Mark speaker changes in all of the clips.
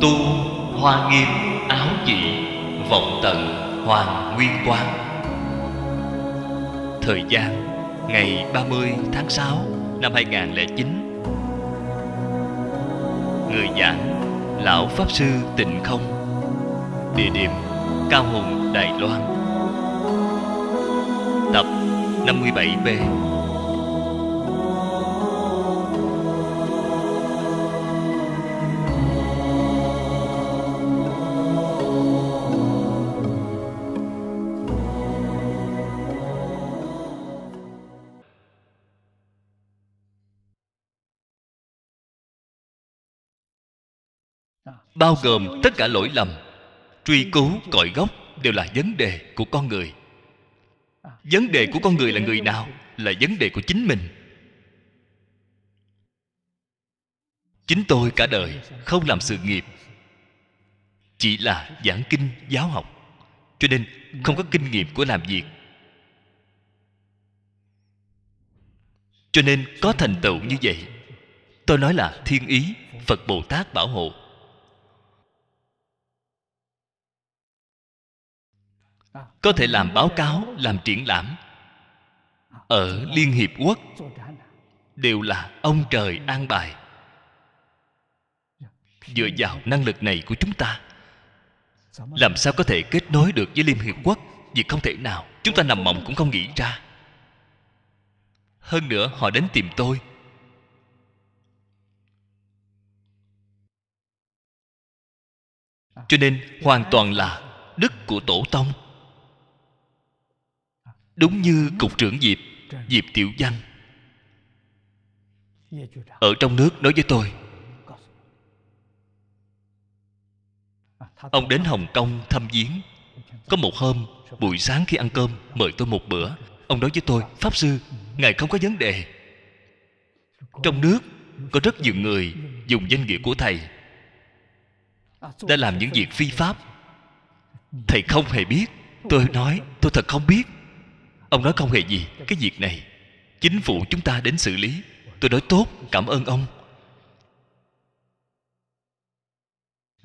Speaker 1: tu hoa nghiêm áo dị vọng tận hoàng nguyên quang thời gian ngày 30 tháng 6 năm 2009 người giảng lão pháp sư tịnh không địa điểm cao hùng đài loan tập 57b bao gồm tất cả lỗi lầm truy cứu cội gốc đều là vấn đề của con người vấn đề của con người là người nào là vấn đề của chính mình chính tôi cả đời không làm sự nghiệp chỉ là giảng kinh giáo học cho nên không có kinh nghiệm của làm việc cho nên có thành tựu như vậy tôi nói là thiên ý phật bồ tát bảo hộ có thể làm báo cáo làm triển lãm ở liên hiệp quốc đều là ông trời an bài dựa vào năng lực này của chúng ta làm sao có thể kết nối được với liên hiệp quốc việc không thể nào chúng ta nằm mộng cũng không nghĩ ra hơn nữa họ đến tìm tôi cho nên hoàn toàn là đức của tổ tông đúng như cục trưởng diệp diệp tiểu văn ở trong nước nói với tôi ông đến hồng kông thăm viếng có một hôm buổi sáng khi ăn cơm mời tôi một bữa ông nói với tôi pháp sư ngài không có vấn đề trong nước có rất nhiều người dùng danh nghĩa của thầy đã làm những việc phi pháp thầy không hề biết tôi nói tôi thật không biết Ông nói không hề gì Cái việc này Chính phủ chúng ta đến xử lý Tôi nói tốt Cảm ơn ông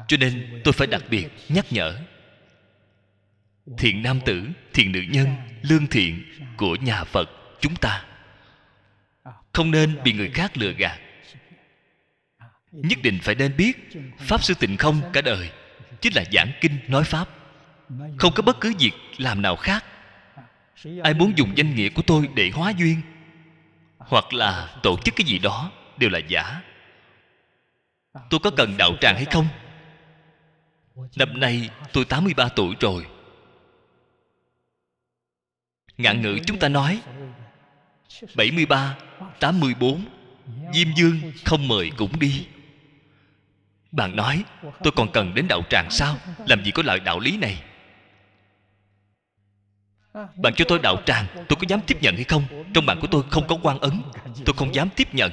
Speaker 1: Cho nên tôi phải đặc biệt nhắc nhở Thiện nam tử Thiện nữ nhân Lương thiện Của nhà Phật chúng ta Không nên bị người khác lừa gạt Nhất định phải nên biết Pháp sư tịnh không cả đời Chính là giảng kinh nói Pháp Không có bất cứ việc làm nào khác ai muốn dùng danh nghĩa của tôi để hóa duyên hoặc là tổ chức cái gì đó đều là giả tôi có cần đạo tràng hay không năm nay tôi 83 tuổi rồi ngạn ngữ chúng ta nói 73, 84 Diêm Dương không mời cũng đi Bạn nói Tôi còn cần đến đạo tràng sao Làm gì có loại đạo lý này bạn cho tôi đạo tràng Tôi có dám tiếp nhận hay không Trong bạn của tôi không có quan ấn Tôi không dám tiếp nhận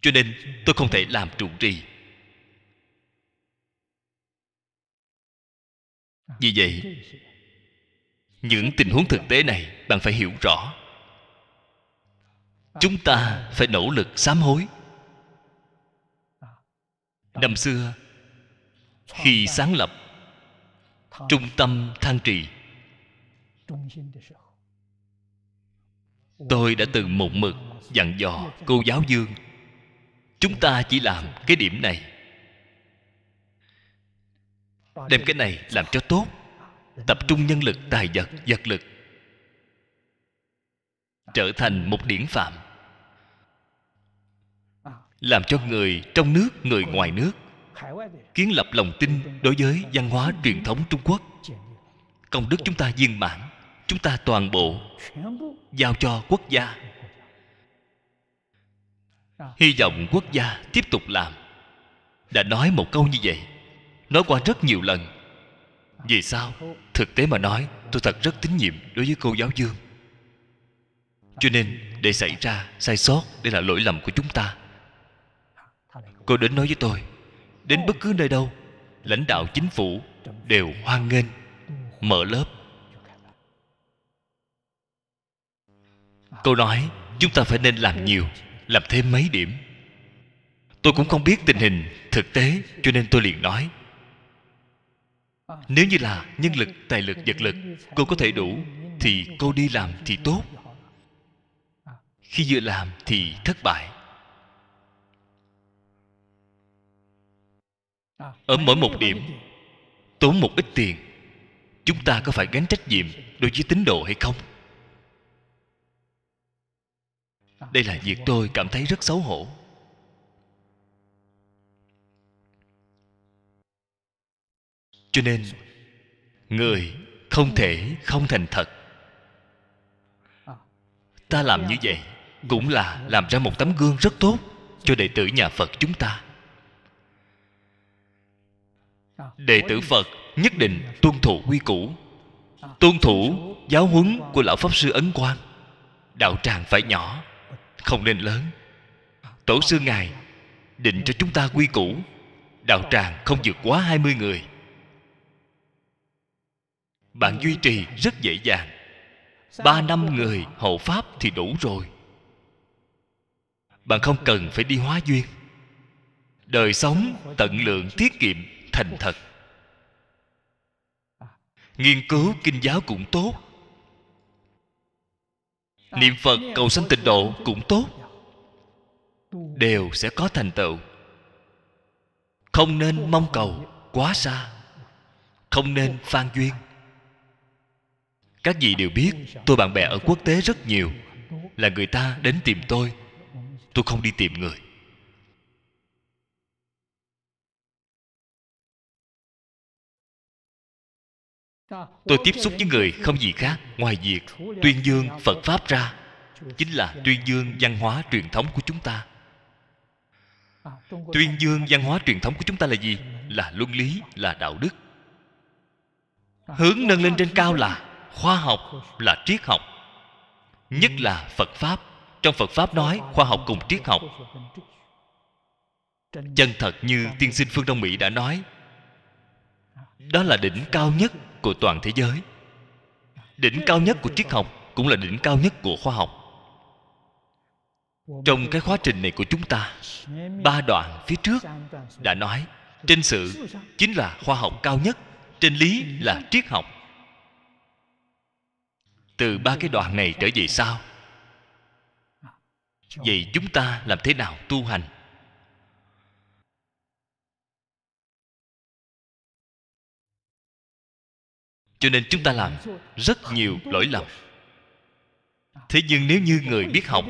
Speaker 1: Cho nên tôi không thể làm trụ trì Vì vậy Những tình huống thực tế này Bạn phải hiểu rõ Chúng ta phải nỗ lực sám hối Năm xưa Khi sáng lập trung tâm thăng trì tôi đã từng một mực dặn dò cô giáo dương chúng ta chỉ làm cái điểm này đem cái này làm cho tốt tập trung nhân lực tài vật vật lực trở thành một điển phạm à. làm cho người trong nước người ngoài nước kiến lập lòng tin đối với văn hóa truyền thống trung quốc công đức chúng ta viên mãn chúng ta toàn bộ giao cho quốc gia hy vọng quốc gia tiếp tục làm đã nói một câu như vậy nói qua rất nhiều lần vì sao thực tế mà nói tôi thật rất tín nhiệm đối với cô giáo dương cho nên để xảy ra sai sót đây là lỗi lầm của chúng ta cô đến nói với tôi đến bất cứ nơi đâu lãnh đạo chính phủ đều hoan nghênh mở lớp câu nói chúng ta phải nên làm nhiều làm thêm mấy điểm tôi cũng không biết tình hình thực tế cho nên tôi liền nói nếu như là nhân lực tài lực vật lực cô có thể đủ thì cô đi làm thì tốt khi vừa làm thì thất bại ở mỗi một điểm tốn một ít tiền chúng ta có phải gánh trách nhiệm đối với tín đồ hay không đây là việc tôi cảm thấy rất xấu hổ cho nên người không thể không thành thật ta làm như vậy cũng là làm ra một tấm gương rất tốt cho đệ tử nhà phật chúng ta đệ tử phật nhất định tuân thủ quy củ tuân thủ giáo huấn của lão pháp sư ấn quang đạo tràng phải nhỏ không nên lớn tổ sư ngài định cho chúng ta quy củ đạo tràng không vượt quá 20 người bạn duy trì rất dễ dàng ba năm người hộ pháp thì đủ rồi bạn không cần phải đi hóa duyên đời sống tận lượng tiết kiệm thành thật nghiên cứu kinh giáo cũng tốt niệm phật cầu sanh tịnh độ cũng tốt đều sẽ có thành tựu không nên mong cầu quá xa không nên phan duyên các vị đều biết tôi bạn bè ở quốc tế rất nhiều là người ta đến tìm tôi tôi không đi tìm người
Speaker 2: tôi tiếp xúc với người không gì khác
Speaker 1: ngoài việc tuyên dương phật pháp ra chính là tuyên dương văn hóa truyền thống của chúng ta tuyên dương văn hóa truyền thống của chúng ta là gì là luân lý là đạo đức hướng nâng lên trên cao là khoa học là triết học nhất là phật pháp trong phật pháp nói khoa học cùng triết học chân thật như tiên sinh phương đông mỹ đã nói đó là đỉnh cao nhất của toàn thế giới đỉnh cao nhất của triết học cũng là đỉnh cao nhất của khoa học trong cái quá trình này của chúng ta ba đoạn phía trước đã nói trên sự chính là khoa học cao nhất trên lý là triết học từ ba cái đoạn này trở về sau vậy chúng ta làm thế nào tu hành cho nên chúng ta làm rất nhiều lỗi lầm thế nhưng nếu như người biết học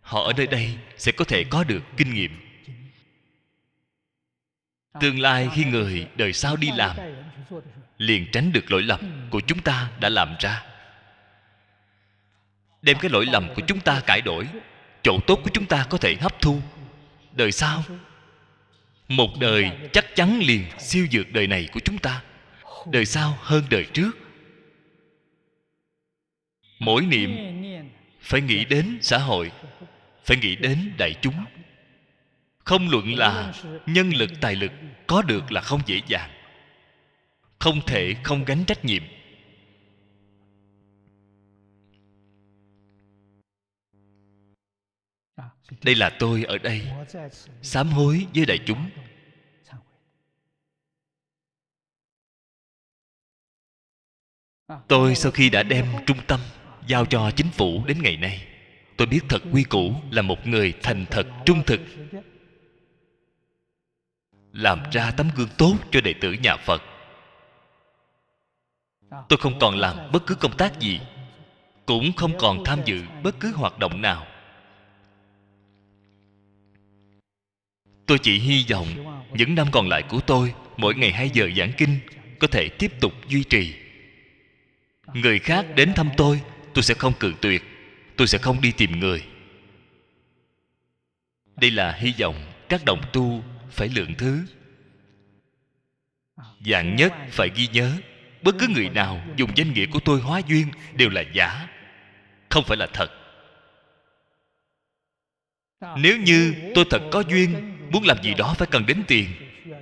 Speaker 1: họ ở nơi đây sẽ có thể có được kinh nghiệm tương lai khi người đời sau đi làm liền tránh được lỗi lầm của chúng ta đã làm ra đem cái lỗi lầm của chúng ta cải đổi chỗ tốt của chúng ta có thể hấp thu đời sau một đời chắc chắn liền siêu dược đời này của chúng ta đời sau hơn đời trước mỗi niệm phải nghĩ đến xã hội phải nghĩ đến đại chúng không luận là nhân lực tài lực có được là không dễ dàng không thể không gánh trách nhiệm đây là tôi ở đây sám hối với đại chúng tôi sau khi đã đem trung tâm giao cho chính phủ đến ngày nay tôi biết thật quy củ là một người thành thật trung thực làm ra tấm gương tốt cho đệ tử nhà phật tôi không còn làm bất cứ công tác gì cũng không còn tham dự bất cứ hoạt động nào tôi chỉ hy vọng những năm còn lại của tôi mỗi ngày hai giờ giảng kinh có thể tiếp tục duy trì người khác đến thăm tôi tôi sẽ không cự tuyệt tôi sẽ không đi tìm người đây là hy vọng các đồng tu phải lượng thứ dạng nhất phải ghi nhớ bất cứ người nào dùng danh nghĩa của tôi hóa duyên đều là giả không phải là thật nếu như tôi thật có duyên muốn làm gì đó phải cần đến tiền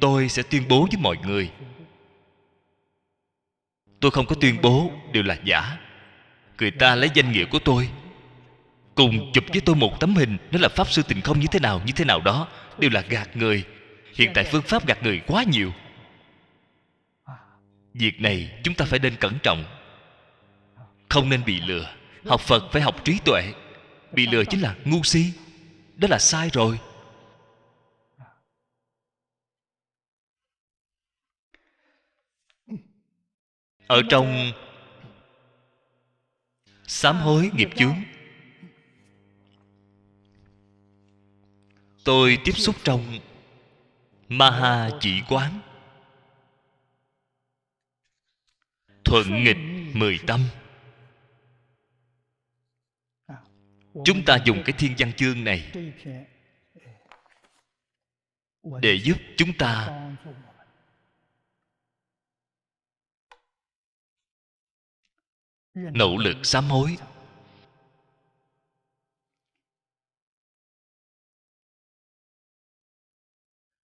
Speaker 1: tôi sẽ tuyên bố với mọi người tôi không có tuyên bố đều là giả người ta lấy danh nghĩa của tôi cùng chụp với tôi một tấm hình nói là pháp sư tình không như thế nào như thế nào đó đều là gạt người hiện tại phương pháp gạt người quá nhiều việc này chúng ta phải nên cẩn trọng không nên bị lừa học phật phải học trí tuệ
Speaker 2: bị lừa chính là
Speaker 1: ngu si đó là sai rồi ở trong sám hối nghiệp chướng tôi tiếp xúc trong maha chỉ quán thuận nghịch mười tâm
Speaker 2: chúng ta dùng cái thiên văn chương này để giúp chúng ta nỗ lực sám hối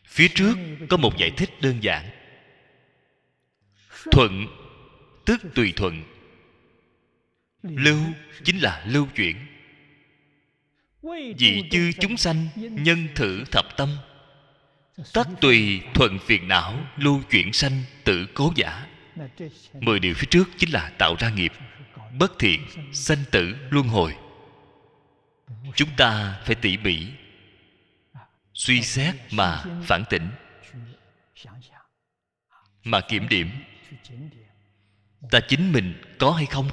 Speaker 2: phía trước có một giải thích đơn giản
Speaker 1: thuận tức tùy thuận lưu chính là lưu chuyển vì chư chúng sanh nhân thử thập tâm tất tùy thuận phiền não lưu chuyển sanh tử cố giả mười điều phía trước chính là tạo ra nghiệp bất thiện sanh tử luân hồi chúng ta phải tỉ mỉ suy xét mà phản tỉnh mà kiểm điểm ta chính mình có hay không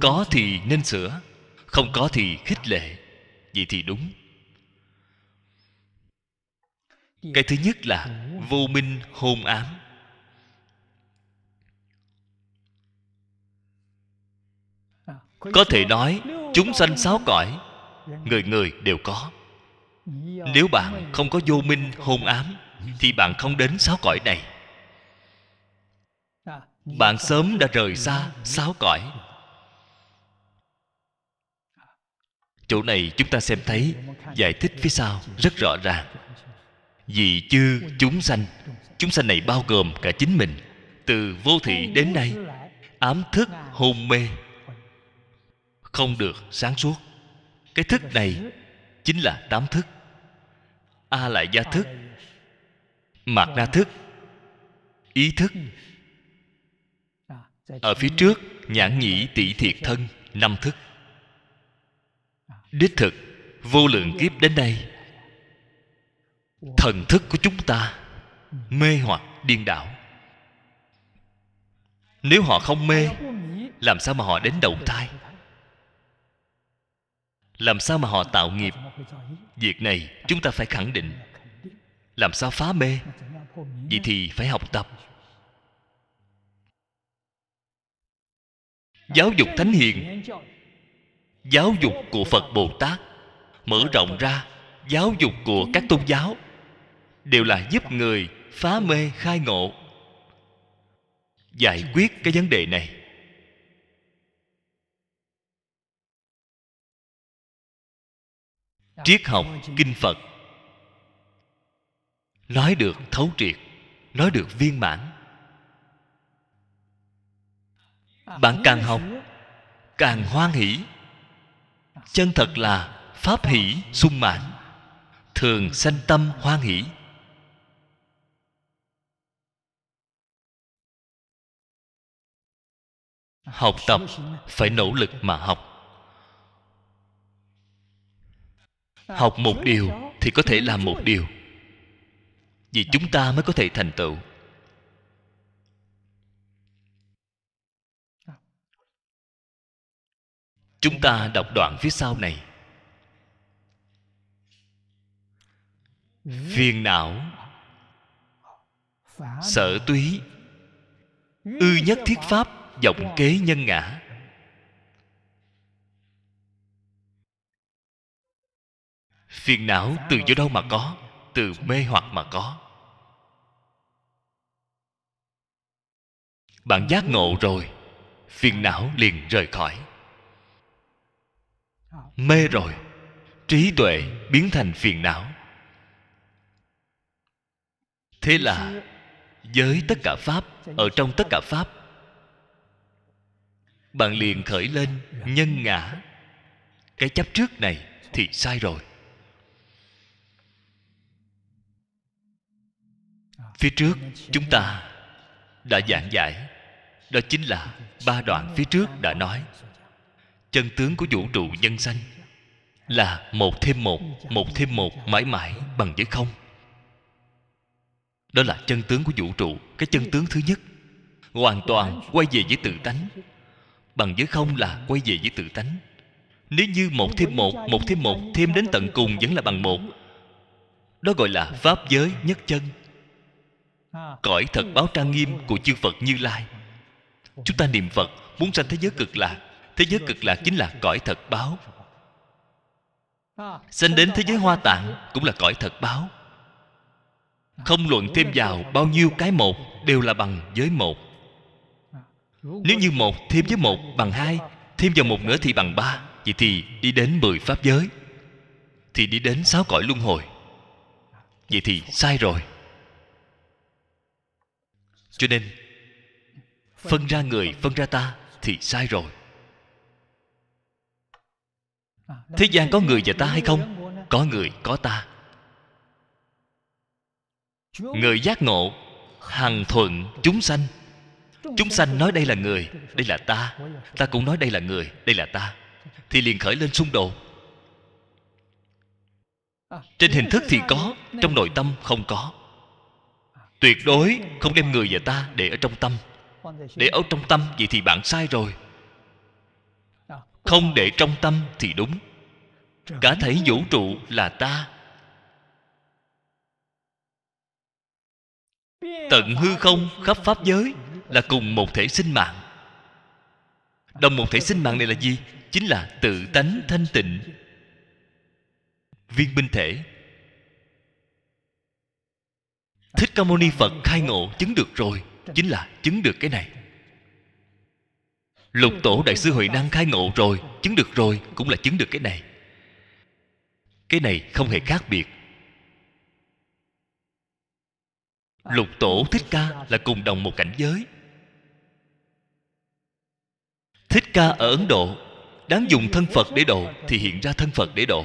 Speaker 1: có thì nên sửa không có thì khích lệ vậy thì đúng cái thứ nhất là vô minh hôn ám có thể nói chúng sanh sáu cõi người người đều có nếu bạn không có vô minh hôn ám thì bạn không đến sáu cõi này bạn sớm đã rời xa sáu cõi chỗ này chúng ta xem thấy giải thích phía sau rất rõ ràng vì chư chúng sanh chúng sanh này bao gồm cả chính mình từ vô thị đến nay ám thức hôn mê không được sáng suốt cái thức này chính là tám thức a lại gia thức mạt na thức ý thức ở phía trước nhãn nhĩ tỷ thiệt thân năm thức đích thực vô lượng kiếp đến đây thần thức của chúng ta mê hoặc điên đảo nếu họ không mê làm sao mà họ đến động thai làm sao mà họ tạo nghiệp việc này chúng ta phải khẳng định làm sao phá mê vậy thì phải học tập giáo dục thánh hiền giáo dục của phật bồ tát mở rộng ra giáo dục của các tôn giáo đều là giúp người phá mê khai ngộ giải quyết cái vấn đề này triết học kinh phật nói được thấu triệt nói được viên mãn bạn càng học càng hoan hỷ chân thật là pháp hỷ sung mãn thường sanh tâm hoan hỷ học tập phải nỗ lực mà học Ờ, học một điều thì có thể làm một điều vì chúng ta mới có thể thành tựu ờ. chúng ta đọc đoạn phía sau này phiền não sở túy
Speaker 2: ư nhất thiết pháp
Speaker 1: vọng kế nhân ngã phiền não từ chỗ đâu mà có từ mê hoặc mà có bạn giác ngộ rồi phiền não liền rời khỏi mê rồi trí tuệ biến thành phiền não thế là với tất cả pháp ở trong tất cả pháp bạn liền khởi lên nhân ngã cái chấp trước này thì sai rồi phía trước chúng ta đã giảng giải đó chính là ba đoạn phía trước đã nói chân tướng của vũ trụ nhân sanh là một thêm một một thêm một mãi mãi bằng với không đó là chân tướng của vũ trụ cái chân tướng thứ nhất hoàn toàn quay về với tự tánh bằng với không là quay về với tự tánh nếu như một thêm một một thêm một thêm đến tận cùng vẫn là bằng một đó gọi là pháp giới nhất chân cõi thật báo trang nghiêm của chư phật như lai chúng ta niệm phật muốn sanh thế giới cực lạc thế giới cực lạc chính là cõi thật báo sanh đến thế giới hoa tạng cũng là cõi thật báo không luận thêm vào bao nhiêu cái một đều là bằng với một nếu như một thêm với một bằng hai thêm vào một nữa thì bằng ba vậy thì đi đến mười pháp giới thì đi đến sáu cõi luân hồi vậy thì sai rồi cho nên phân ra người phân ra ta thì sai rồi
Speaker 2: thế gian có người và ta hay không
Speaker 1: có người có ta
Speaker 2: người giác
Speaker 1: ngộ hằng thuận chúng sanh chúng sanh nói đây là người đây là ta ta cũng nói đây là người đây là ta thì liền khởi lên xung đột
Speaker 2: trên hình thức thì có
Speaker 1: trong nội tâm không có tuyệt đối không đem người và ta để ở trong tâm để ở trong tâm vậy thì bạn sai rồi không để trong tâm thì đúng cả thể vũ trụ là ta tận hư không khắp pháp giới là cùng một thể sinh mạng đồng một thể sinh mạng này là gì chính là tự tánh thanh tịnh viên minh thể thích ca mâu ni phật khai ngộ chứng được rồi chính là chứng được cái này lục tổ đại sư huệ năng khai ngộ rồi chứng được rồi cũng là chứng được cái này cái này không hề khác biệt lục tổ thích ca là cùng đồng một cảnh giới thích ca ở ấn độ đáng dùng thân phật để độ thì hiện ra thân phật để độ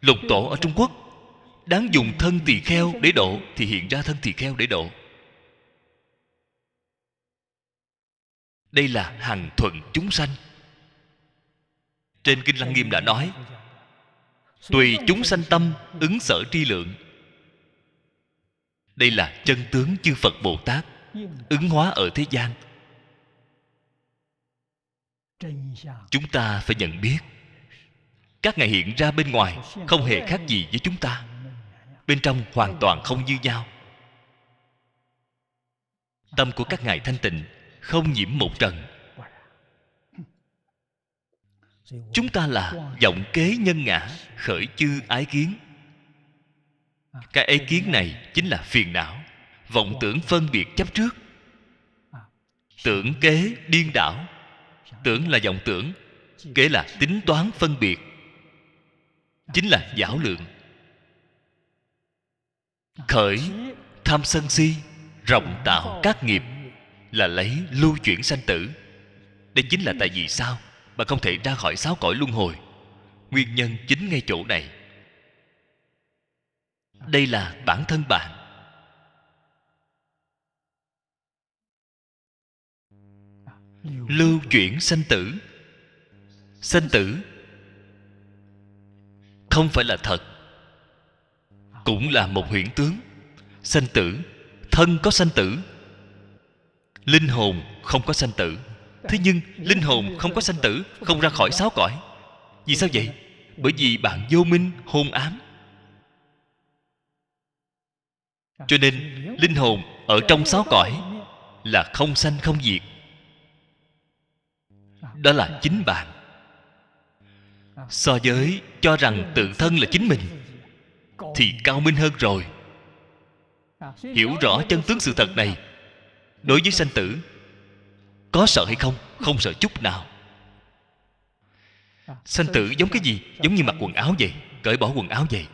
Speaker 1: lục tổ ở trung quốc đáng dùng thân tỳ kheo để độ thì hiện ra thân tỳ kheo để độ đây là hằng thuận chúng sanh trên kinh lăng nghiêm đã nói tùy chúng sanh tâm ứng sở tri lượng đây là chân tướng chư phật bồ tát ứng hóa ở thế gian chúng ta phải nhận biết các ngài hiện ra bên ngoài không hề khác gì với chúng ta bên trong hoàn toàn không như nhau tâm của các ngài thanh tịnh không nhiễm một trần chúng ta là vọng kế nhân ngã khởi chư ái kiến cái ái kiến này chính là phiền não vọng tưởng phân biệt chấp trước tưởng kế điên đảo tưởng là vọng tưởng kế là tính toán phân biệt chính là giảo lượng khởi tham sân si rộng tạo các nghiệp là lấy lưu chuyển sanh tử đây chính là tại vì sao mà không thể ra khỏi sáu cõi luân hồi nguyên nhân chính ngay chỗ này đây là bản thân bạn lưu chuyển sanh tử sanh tử không phải là thật cũng là một huyễn tướng sanh tử thân có sanh tử linh hồn không có sanh tử thế nhưng linh hồn không có sanh tử không ra khỏi sáu cõi vì sao vậy bởi vì bạn vô minh hôn ám cho nên linh hồn ở trong sáu cõi là không sanh không diệt đó là chính bạn so với cho rằng tự thân là chính mình thì cao minh hơn rồi hiểu rõ chân tướng sự thật này đối với sanh tử có sợ hay không không sợ chút nào sanh tử giống cái gì giống như mặc quần áo vậy cởi bỏ quần áo vậy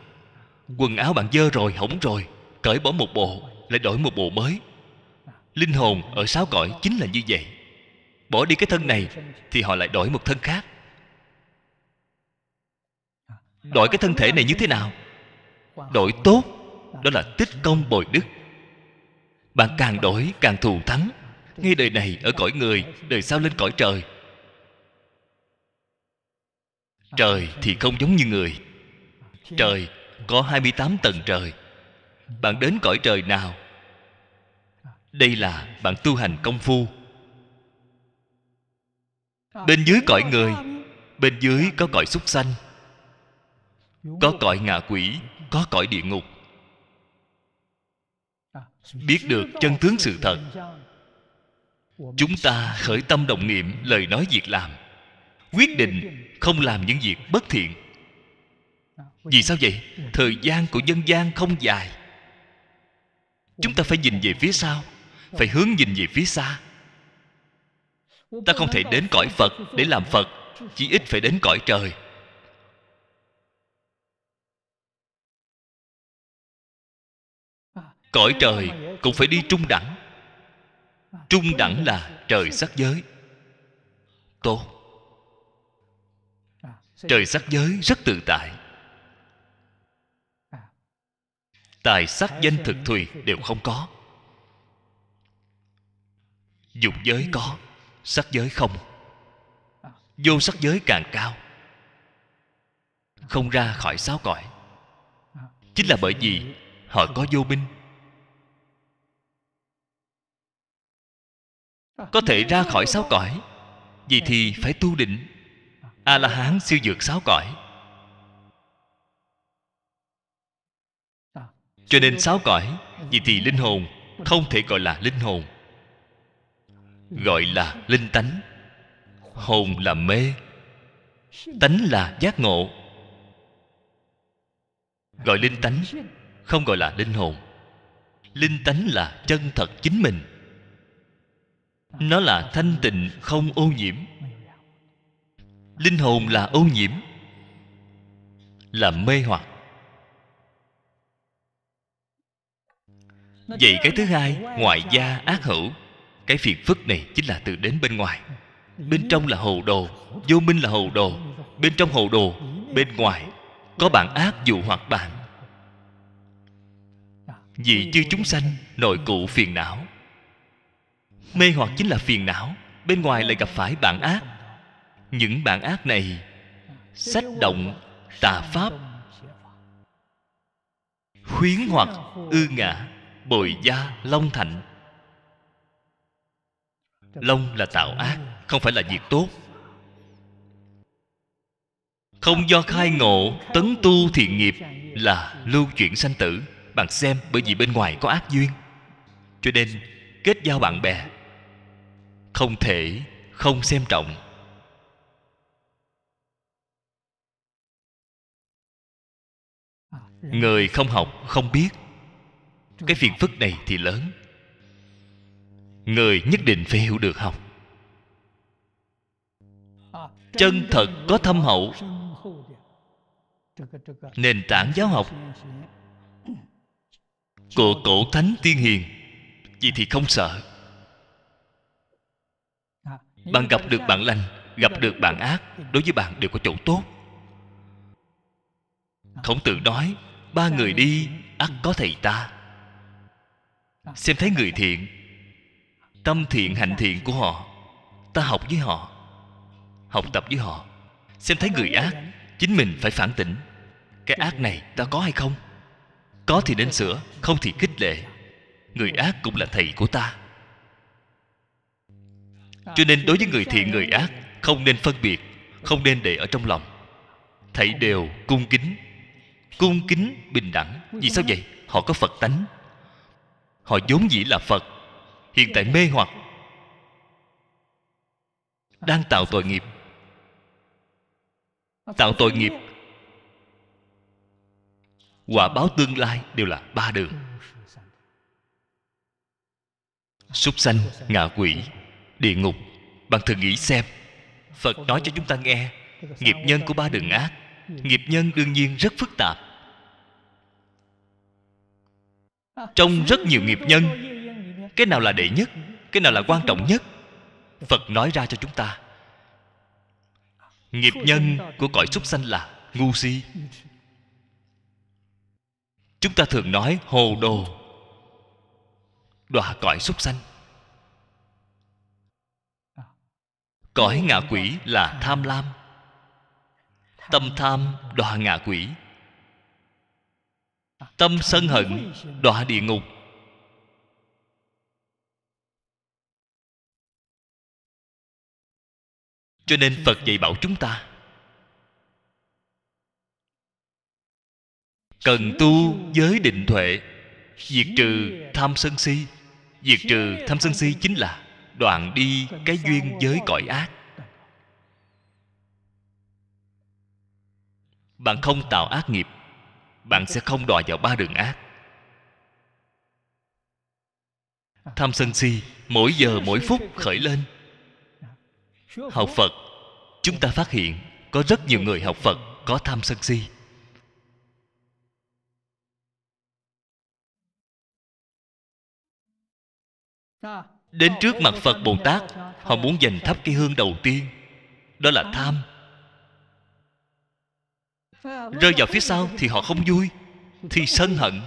Speaker 1: quần áo bạn dơ rồi hỏng rồi cởi bỏ một bộ lại đổi một bộ mới linh hồn ở sáu cõi chính là như vậy bỏ đi cái thân này thì họ lại đổi một thân khác đổi cái thân thể này như thế nào đổi tốt đó là tích công bồi đức bạn càng đổi càng thù thắng ngay đời này ở cõi người đời sau lên cõi trời trời thì không giống như người trời có 28 tầng trời bạn đến cõi trời nào đây là bạn tu hành công phu bên dưới cõi người bên dưới có cõi súc sanh có cõi ngạ quỷ có cõi địa ngục biết được chân tướng sự thật chúng ta khởi tâm đồng niệm lời nói việc làm quyết định không làm những việc bất thiện vì sao vậy thời gian của dân gian không dài chúng ta phải nhìn về phía sau phải hướng nhìn về phía xa ta không thể đến cõi phật để làm phật chỉ ít phải đến cõi trời cõi trời cũng phải đi trung đẳng trung đẳng là trời sắc giới tốt trời sắc giới rất tự tại tài sắc danh thực thùy đều không có dục giới có sắc giới không vô sắc giới càng cao không ra khỏi sáu cõi chính là bởi vì họ có vô minh có thể ra khỏi sáu cõi vì thì phải tu định a la hán siêu dược sáu cõi cho nên sáu cõi vì thì linh hồn không thể gọi là linh hồn gọi là linh tánh hồn là mê tánh là giác ngộ gọi linh tánh không gọi là linh hồn linh tánh là chân thật chính mình nó là thanh tịnh không ô nhiễm linh hồn là ô nhiễm là mê hoặc
Speaker 2: vậy cái thứ hai ngoại gia
Speaker 1: ác hữu cái phiền phức này chính là từ đến bên ngoài bên trong là hồ đồ vô minh là hồ đồ bên trong hồ đồ bên ngoài có bạn ác dụ hoặc bạn vì chư chúng sanh nội cụ phiền não mê hoặc chính là phiền não bên ngoài lại gặp phải bản ác những bản ác này sách động tà pháp khuyến hoặc ư ngã bồi gia long thạnh long là tạo ác không phải là việc tốt không do khai ngộ tấn tu thiện nghiệp là lưu chuyển sanh tử bạn xem bởi vì bên ngoài có ác duyên cho nên kết giao bạn bè không thể không xem trọng người không học không biết cái phiền phức này thì lớn người nhất định phải hiểu được học
Speaker 2: chân thật có thâm hậu
Speaker 1: nền tảng giáo học của cổ thánh tiên hiền gì thì không sợ bạn gặp được bạn lành gặp được bạn ác đối với bạn đều có chỗ tốt à. khổng tử nói ba người đi ắt ừ. có thầy ta à, xem thấy người thiện tâm thiện hạnh thiện của họ ta học với họ học tập với họ xem thấy người ác chính mình phải phản tỉnh cái ác này ta có hay không có thì nên sửa không thì khích lệ người ác cũng là thầy của ta cho nên đối với người thiện người ác không nên phân biệt không nên để ở trong lòng thảy đều cung kính cung kính bình đẳng vì sao vậy họ có phật tánh họ vốn dĩ là phật hiện tại mê hoặc đang tạo tội nghiệp tạo tội nghiệp quả báo tương lai đều là ba đường súc sanh ngạ quỷ địa ngục bạn thử nghĩ xem phật nói cho chúng ta nghe nghiệp nhân của ba đường ác nghiệp nhân đương nhiên rất phức tạp trong rất nhiều nghiệp nhân cái nào là đệ nhất cái nào là quan trọng nhất phật nói ra cho chúng ta nghiệp nhân của cõi súc sanh là ngu si chúng ta thường nói hồ đồ đọa cõi súc sanh cõi ngạ quỷ là tham lam tâm tham đọa ngạ quỷ tâm sân hận đọa địa ngục cho nên phật dạy bảo chúng ta cần tu giới định tuệ diệt trừ tham sân si diệt trừ tham sân si chính là đoạn đi cái duyên với cõi ác bạn không tạo ác nghiệp bạn sẽ không đòi vào ba đường ác tham sân si mỗi giờ mỗi phút khởi lên học phật chúng ta phát hiện có rất nhiều người học phật có tham sân si
Speaker 2: đến trước mặt phật bồ tát họ muốn
Speaker 1: dành thắp cái hương đầu tiên đó là tham
Speaker 2: rơi vào phía sau thì họ
Speaker 1: không vui thì sân hận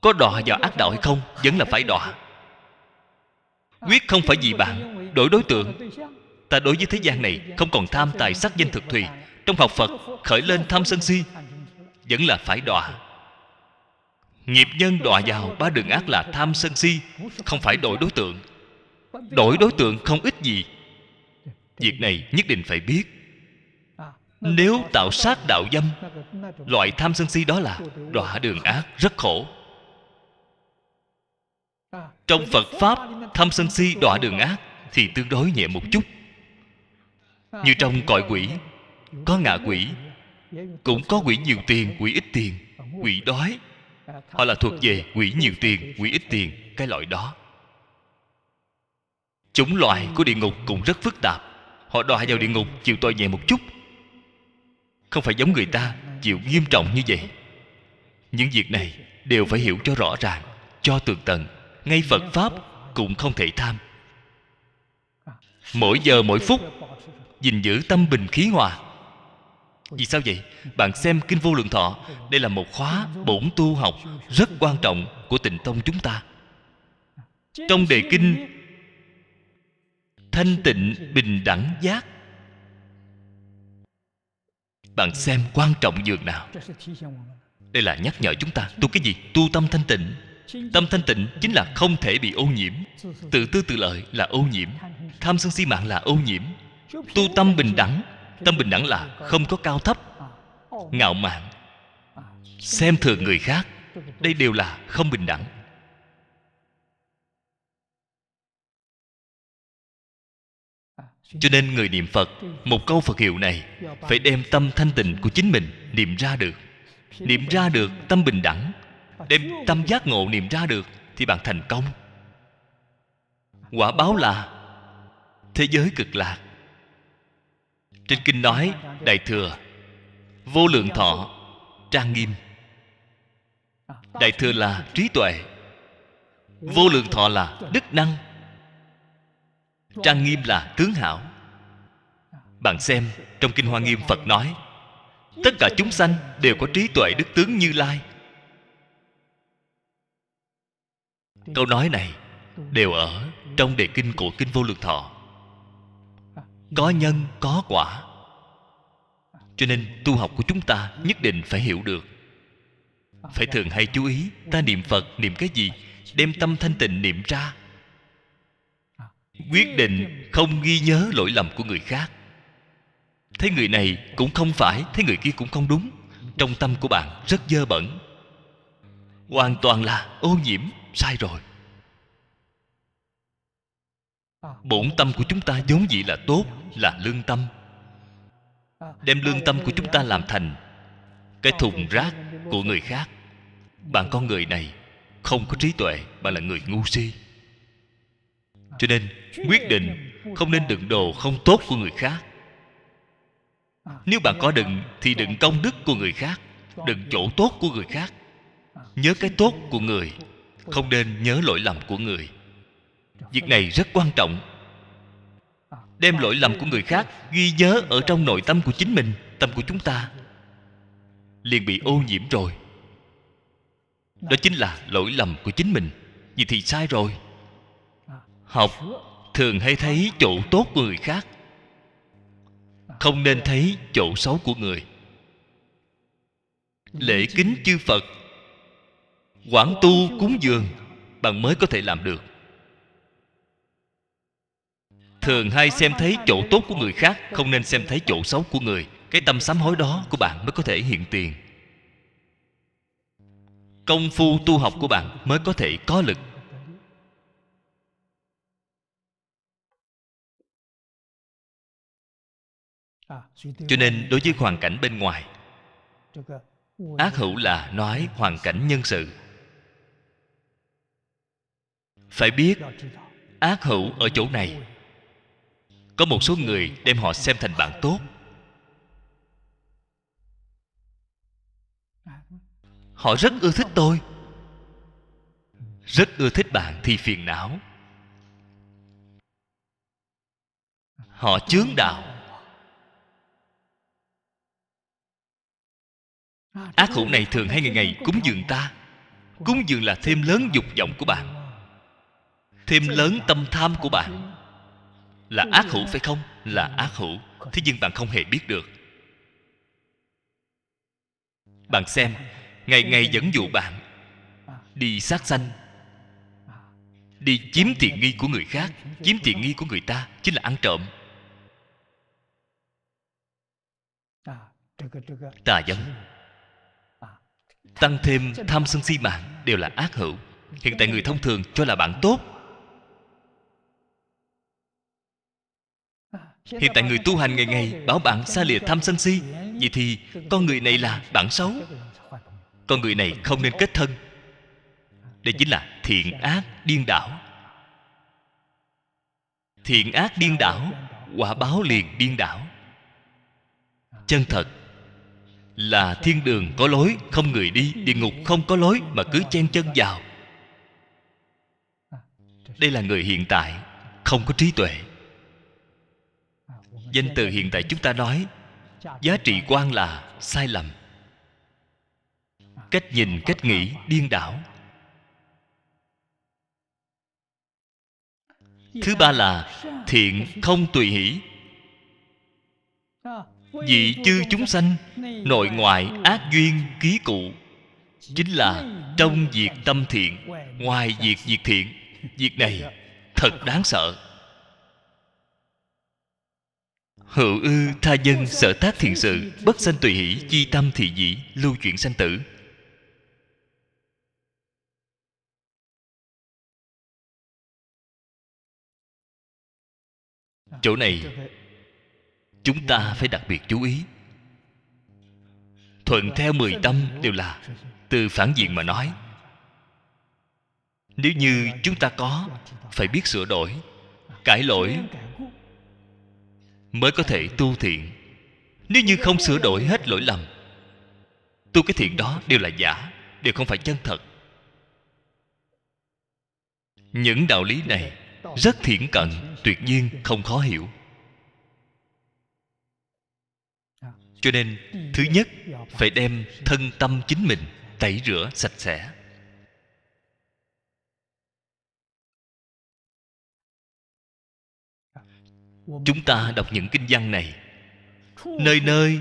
Speaker 1: có đọa vào ác đạo hay không vẫn là phải đọa quyết không phải vì bạn
Speaker 2: đổi đối tượng
Speaker 1: ta đối với thế gian này không còn tham tài sắc danh thực thùy trong học phật khởi lên tham sân si vẫn là phải đọa Nghiệp nhân đọa vào ba đường ác là tham sân si Không phải đổi đối tượng Đổi đối tượng không ít gì Việc này nhất định phải biết Nếu tạo sát đạo dâm Loại tham sân si đó là đọa đường ác rất khổ Trong Phật Pháp Tham sân si đọa đường ác Thì tương đối nhẹ một chút Như trong cõi quỷ
Speaker 2: Có ngạ quỷ
Speaker 1: Cũng có quỷ nhiều tiền, quỷ ít tiền Quỷ đói họ là thuộc về quỹ nhiều tiền quỹ ít tiền cái loại đó chúng loài của địa ngục cũng rất phức tạp họ đòi vào địa ngục chịu tội nhẹ một chút không phải giống người ta chịu nghiêm trọng như vậy những việc này đều phải hiểu cho rõ ràng cho tường tận ngay phật pháp cũng không thể tham mỗi giờ mỗi phút gìn giữ tâm bình khí hòa vì sao vậy? Bạn xem Kinh Vô Lượng Thọ Đây là một khóa bổn tu học Rất quan trọng của tịnh tông chúng ta Trong đề kinh Thanh tịnh bình đẳng giác Bạn xem quan trọng dường nào Đây là nhắc nhở chúng ta Tu cái gì? Tu tâm thanh tịnh Tâm thanh tịnh chính là không thể bị ô nhiễm Tự tư tự lợi là ô nhiễm Tham sân si mạng là ô nhiễm Tu tâm bình đẳng tâm bình đẳng là không có cao thấp ngạo mạn xem thường người khác đây đều là không bình đẳng cho nên người niệm phật một câu phật hiệu này phải đem tâm thanh tịnh của chính mình niệm ra được niệm ra được tâm bình đẳng đem tâm giác ngộ niệm ra được thì bạn thành công quả báo là thế giới cực lạc trên kinh nói đại thừa vô lượng thọ trang nghiêm đại thừa là trí tuệ vô lượng thọ là đức năng trang nghiêm là tướng hảo bạn xem trong kinh hoa nghiêm phật nói tất cả chúng sanh đều có trí tuệ đức tướng như lai câu nói này đều ở trong đề kinh của kinh vô lượng thọ có nhân có quả cho nên tu học của chúng ta nhất định phải hiểu được phải thường hay chú ý ta niệm phật niệm cái gì đem tâm thanh tịnh niệm ra quyết định không ghi nhớ lỗi lầm của người khác thấy người này cũng không phải thấy người kia cũng không đúng trong tâm của bạn rất dơ bẩn hoàn toàn là ô nhiễm sai rồi bổn tâm của chúng ta vốn dĩ là tốt là lương tâm
Speaker 2: đem lương tâm của chúng ta
Speaker 1: làm thành cái thùng rác của người khác bạn con người này không có trí tuệ mà là người ngu si cho nên quyết định không nên đựng đồ không tốt của người khác nếu bạn có đựng thì đựng công đức của người khác đựng chỗ tốt của người khác nhớ cái tốt của người không nên nhớ lỗi lầm của người việc này rất quan trọng đem lỗi lầm của người khác ghi nhớ ở trong nội tâm của chính mình tâm của chúng ta liền bị ô nhiễm rồi đó chính là lỗi lầm của chính mình vì thì sai rồi học thường hay thấy chỗ tốt của người khác không nên thấy chỗ xấu của người lễ kính chư phật quảng tu cúng dường bạn mới có thể làm được thường hay xem thấy chỗ tốt của người khác không nên xem thấy chỗ xấu của người cái tâm sám hối đó của bạn mới có thể hiện tiền công phu tu học của bạn mới có thể có lực cho nên đối với hoàn cảnh bên ngoài
Speaker 2: ác hữu là
Speaker 1: nói hoàn cảnh nhân sự phải biết ác hữu ở chỗ này có một số người đem họ xem thành bạn tốt họ rất ưa thích tôi rất ưa thích bạn thì phiền não họ chướng đạo
Speaker 2: ác khẩu này thường hay ngày ngày cúng
Speaker 1: dường ta cúng dường là thêm lớn dục vọng của bạn thêm lớn tâm tham của bạn là ác hữu phải không là ác hữu thế nhưng bạn không hề biết được bạn xem ngày ngày dẫn dụ bạn đi sát sanh đi chiếm tiện nghi của người khác chiếm tiện nghi của người ta chính là ăn trộm tà dâm tăng thêm tham sân si mạng đều là ác hữu hiện tại người thông thường cho là bạn tốt
Speaker 2: Hiện tại người tu hành ngày ngày Bảo
Speaker 1: bạn xa lìa tham sân si Vậy thì con người này là bạn xấu Con người này không nên kết thân Đây chính là thiện ác điên đảo Thiện ác điên đảo Quả báo liền điên đảo Chân thật Là thiên đường có lối Không người đi Địa ngục không có lối Mà cứ chen chân vào Đây là người hiện tại Không có trí tuệ danh từ hiện tại chúng ta nói giá trị quan là sai lầm cách nhìn cách nghĩ điên đảo
Speaker 2: thứ ba là thiện
Speaker 1: không tùy hỷ
Speaker 2: vị chư chúng sanh nội ngoại ác
Speaker 1: duyên ký cụ chính là trong việc tâm thiện ngoài việc việc thiện việc này thật đáng sợ Hữu ư tha dân sở tác thiện sự Bất sanh tùy hỷ chi tâm thị dĩ Lưu chuyển sanh tử Chỗ này Chúng ta phải đặc biệt chú ý Thuận theo mười tâm đều là Từ phản diện mà nói Nếu như chúng ta có Phải biết sửa đổi Cải lỗi mới có thể tu thiện nếu như không sửa đổi hết lỗi lầm tu cái thiện đó đều là giả đều không phải chân thật những đạo lý này rất thiển cận tuyệt nhiên không khó hiểu cho nên thứ nhất phải đem thân tâm chính mình tẩy rửa sạch sẽ chúng ta đọc những kinh văn này nơi nơi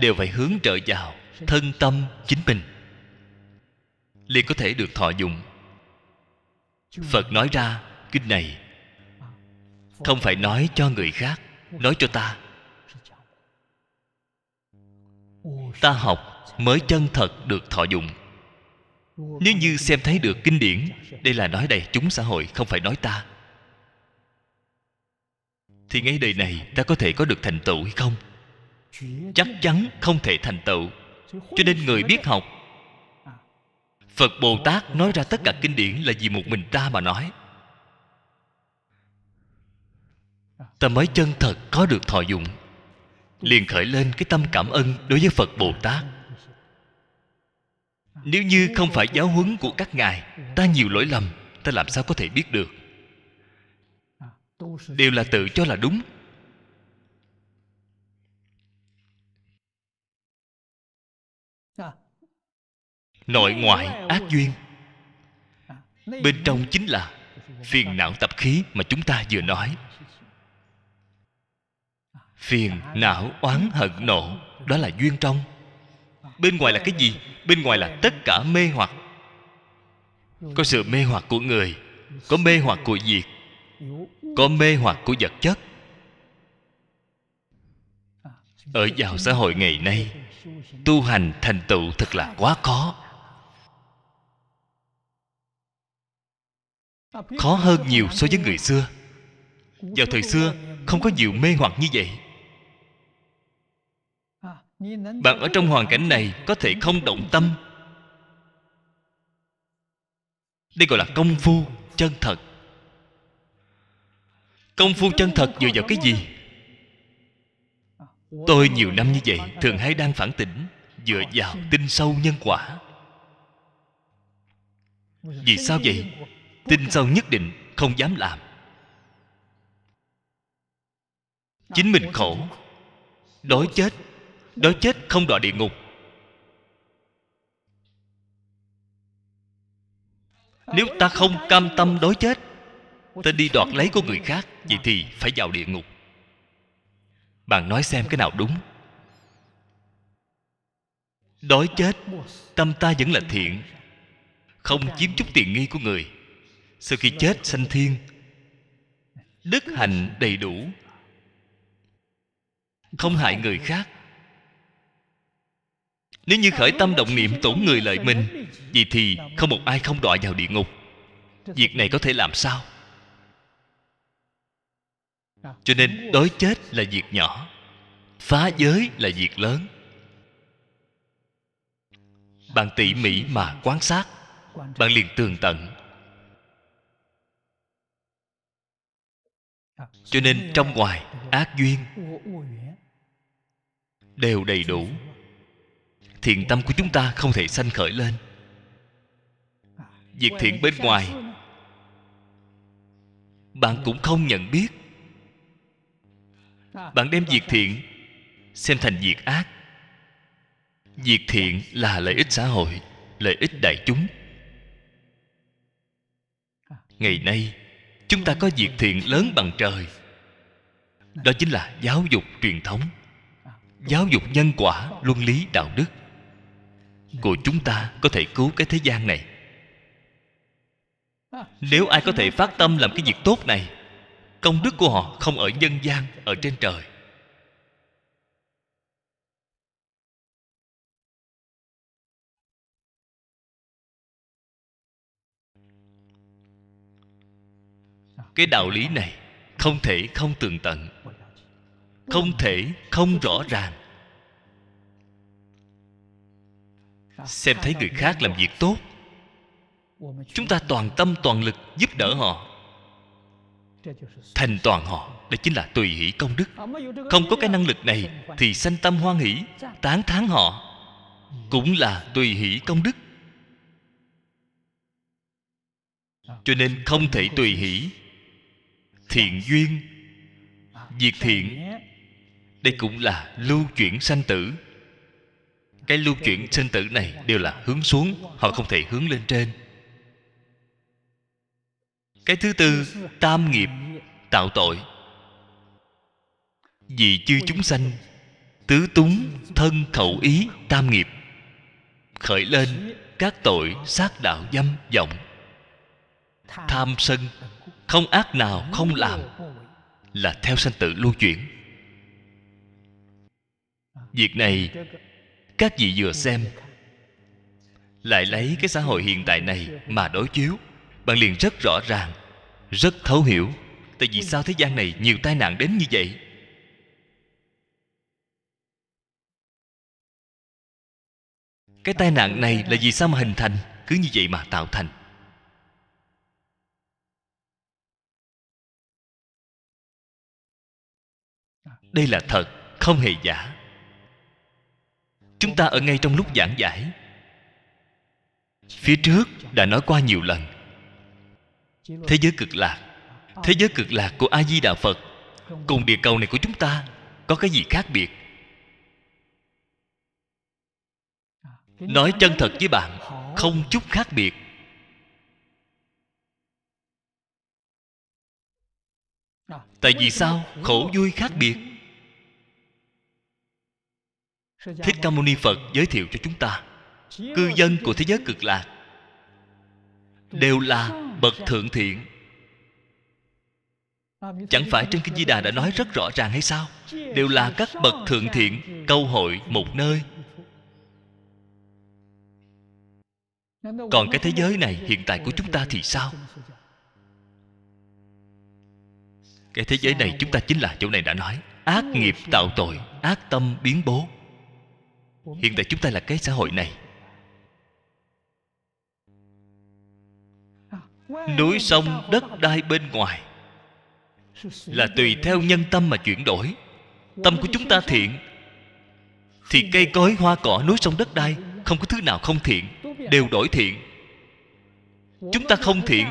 Speaker 1: đều phải hướng trợ vào thân tâm chính mình liền có thể được thọ dụng phật nói ra kinh này không phải nói cho người khác nói cho ta ta học mới chân thật được thọ dụng nếu như xem thấy được kinh điển đây là nói đầy chúng xã hội không phải nói ta thì ngay đời này ta có thể có được thành tựu hay không chắc chắn không thể thành tựu cho nên người biết học phật bồ tát nói ra tất cả kinh điển là vì một mình ta mà nói ta mới chân thật có được thọ dụng liền khởi lên cái tâm cảm ơn đối với phật bồ tát nếu như không phải giáo huấn của các ngài ta nhiều lỗi lầm ta làm sao có thể biết được đều là tự cho là đúng
Speaker 2: à. nội ngoại ác duyên à, bên
Speaker 1: trong chính là phiền não tập khí mà chúng ta vừa nói à, phiền não oán hận nộ đó là duyên trong bên ngoài là cái gì bên ngoài là tất cả mê hoặc có sự mê hoặc của người có mê hoặc của việc có mê hoặc của vật chất ở vào xã hội ngày nay tu hành thành tựu thật là quá khó
Speaker 2: khó hơn nhiều
Speaker 1: so với người xưa vào thời xưa không có nhiều mê hoặc như vậy bạn ở trong hoàn cảnh này có thể không động tâm đây gọi là công phu chân thật công phu chân thật dựa vào cái gì tôi nhiều năm như vậy thường hay đang phản tỉnh dựa vào tin sâu nhân quả
Speaker 2: vì sao vậy
Speaker 1: tin sâu nhất định không dám làm chính mình khổ đói chết đói chết không đọa địa ngục nếu ta không cam tâm đói chết ta đi đoạt lấy của người khác vậy thì phải vào địa ngục bạn nói xem cái nào đúng đói chết tâm ta vẫn là thiện không chiếm chút tiền nghi của người sau khi chết sanh thiên đức hạnh đầy đủ không hại người khác nếu như khởi tâm động niệm tổn người lợi mình Vì thì không một ai không đọa vào địa ngục Việc này có thể làm sao
Speaker 2: À, cho nên đói chết
Speaker 1: là việc nhỏ phá giới là việc lớn bạn tỉ mỉ mà quan sát bạn liền tường tận à, cho nên trong ngoài ác duyên đều đầy đủ thiện tâm của chúng ta không thể sanh khởi lên à, việc thiện bên ngoài bạn cũng không nhận biết bạn đem việc thiện xem thành việc ác việc thiện là lợi ích xã hội lợi ích đại chúng ngày nay chúng ta có việc thiện lớn bằng trời đó chính là giáo dục truyền thống giáo dục nhân quả luân lý đạo đức của chúng ta có thể cứu cái thế gian này nếu ai có thể phát tâm làm cái việc tốt này công đức của họ không ở nhân gian ở trên trời cái đạo lý này không thể không tường tận không thể không rõ ràng xem thấy người khác làm việc tốt chúng ta toàn tâm toàn lực giúp đỡ họ thành toàn họ đó chính là tùy hỷ công đức không có cái năng lực này thì sanh tâm hoan hỷ tán thán họ cũng là tùy hỷ công đức cho nên không thể tùy hỷ thiện duyên việc thiện đây cũng là lưu chuyển sanh tử cái lưu chuyển sanh tử này đều là hướng xuống họ không thể hướng lên trên cái thứ tư tam nghiệp tạo tội vì chư chúng sanh tứ túng thân khẩu ý tam nghiệp khởi lên các tội sát đạo dâm vọng tham sân không ác nào không làm là theo sanh tử lưu chuyển việc này các vị vừa xem lại lấy cái xã hội hiện tại này mà đối chiếu bạn liền rất rõ ràng rất thấu hiểu tại vì sao thế gian này nhiều tai nạn đến như vậy cái tai nạn này là vì sao mà hình
Speaker 2: thành cứ như vậy mà tạo thành đây là thật không hề giả
Speaker 1: chúng ta ở ngay trong lúc giảng giải phía trước đã nói qua nhiều lần thế giới cực lạc thế giới cực lạc của a di đà phật cùng địa cầu này của chúng ta có cái gì khác biệt à, nói chân thật với bạn không chút khác biệt
Speaker 2: à, tại vì sao khổ vui khác biệt thích ca mâu
Speaker 1: ni phật giới thiệu cho chúng ta
Speaker 2: cư dân của
Speaker 1: thế giới cực lạc đều là bậc thượng thiện
Speaker 2: chẳng phải trên kinh di đà
Speaker 1: đã nói rất rõ ràng hay sao đều là các bậc thượng thiện câu hội một nơi
Speaker 2: còn cái thế giới này hiện tại của chúng ta thì sao
Speaker 1: cái thế giới này chúng ta chính là chỗ này đã nói ác nghiệp tạo tội ác tâm biến bố hiện tại chúng ta là cái xã hội này núi sông đất đai bên ngoài là tùy theo nhân tâm mà chuyển đổi tâm của chúng ta thiện thì cây cối hoa cỏ núi sông đất đai không có thứ nào không thiện đều đổi thiện chúng ta không thiện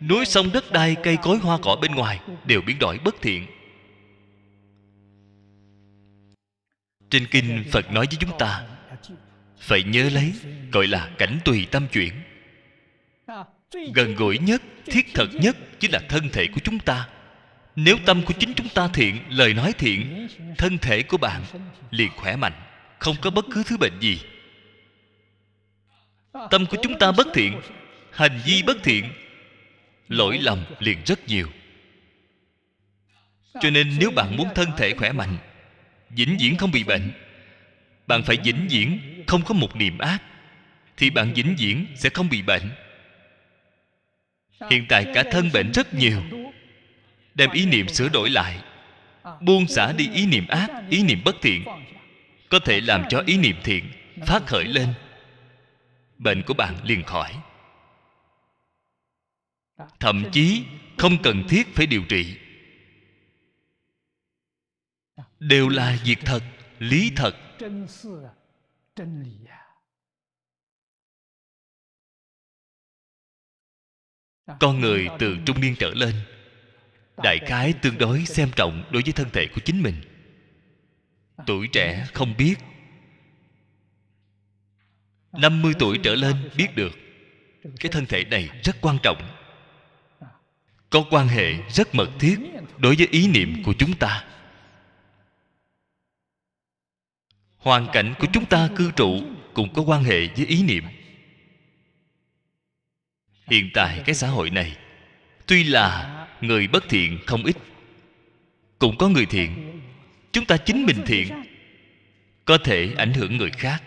Speaker 1: núi sông đất đai cây cối hoa cỏ bên ngoài đều biến đổi bất thiện trên kinh phật nói với chúng ta phải nhớ lấy gọi là cảnh tùy tâm chuyển gần gũi nhất thiết thật nhất chính là thân thể của chúng ta nếu tâm của chính chúng ta thiện lời nói thiện thân thể của bạn liền khỏe mạnh không có bất cứ thứ bệnh gì tâm của chúng ta bất thiện hành vi bất thiện lỗi lầm liền rất nhiều cho nên nếu bạn muốn thân thể khỏe mạnh vĩnh viễn không bị bệnh bạn phải vĩnh viễn không có một niềm ác thì bạn vĩnh viễn sẽ không bị bệnh hiện tại cả thân bệnh rất nhiều đem ý niệm sửa đổi lại buông xả đi ý niệm ác ý niệm bất thiện có thể làm cho ý niệm thiện phát khởi lên bệnh của bạn liền khỏi thậm chí không cần thiết phải điều trị đều là việc thật lý thật
Speaker 2: con người từ trung
Speaker 1: niên trở lên đại khái tương đối xem trọng đối với thân thể của chính mình tuổi trẻ không biết 50 tuổi trở lên biết được cái thân thể này rất quan trọng có quan hệ rất mật thiết đối với ý niệm của chúng ta hoàn cảnh của chúng ta cư trụ cũng có quan hệ với ý niệm hiện tại cái xã hội này tuy là người bất thiện không ít cũng có người thiện chúng ta chính mình thiện có thể ảnh hưởng người khác